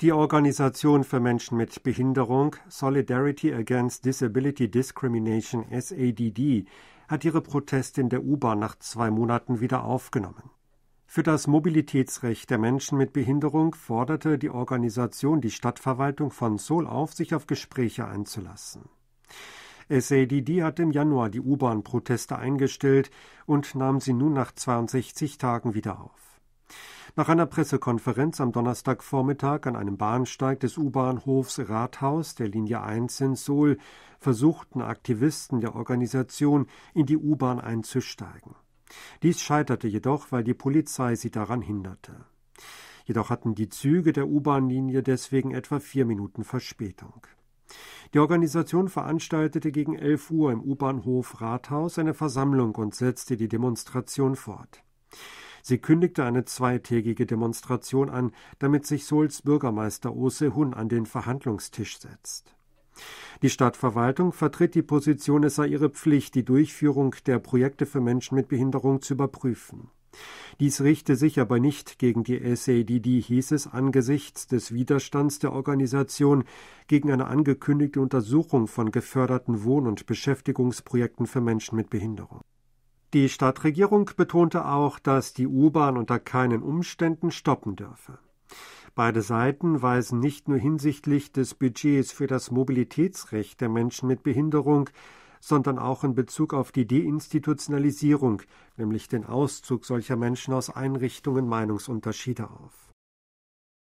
Die Organisation für Menschen mit Behinderung Solidarity Against Disability Discrimination SADD hat ihre Proteste in der U-Bahn nach zwei Monaten wieder aufgenommen. Für das Mobilitätsrecht der Menschen mit Behinderung forderte die Organisation die Stadtverwaltung von Seoul auf, sich auf Gespräche einzulassen. SADD hat im Januar die U-Bahn-Proteste eingestellt und nahm sie nun nach 62 Tagen wieder auf. Nach einer Pressekonferenz am Donnerstagvormittag an einem Bahnsteig des U-Bahnhofs Rathaus der Linie 1 in Seoul versuchten Aktivisten der Organisation, in die U-Bahn einzusteigen. Dies scheiterte jedoch, weil die Polizei sie daran hinderte. Jedoch hatten die Züge der U-Bahn-Linie deswegen etwa vier Minuten Verspätung. Die Organisation veranstaltete gegen 11 Uhr im U-Bahnhof Rathaus eine Versammlung und setzte die Demonstration fort. Sie kündigte eine zweitägige Demonstration an, damit sich Sols Bürgermeister Oh hun an den Verhandlungstisch setzt. Die Stadtverwaltung vertritt die Position, es sei ihre Pflicht, die Durchführung der Projekte für Menschen mit Behinderung zu überprüfen. Dies richte sich aber nicht gegen die SADD, hieß es angesichts des Widerstands der Organisation gegen eine angekündigte Untersuchung von geförderten Wohn- und Beschäftigungsprojekten für Menschen mit Behinderung. Die Stadtregierung betonte auch, dass die U-Bahn unter keinen Umständen stoppen dürfe. Beide Seiten weisen nicht nur hinsichtlich des Budgets für das Mobilitätsrecht der Menschen mit Behinderung, sondern auch in Bezug auf die Deinstitutionalisierung, nämlich den Auszug solcher Menschen aus Einrichtungen Meinungsunterschiede auf.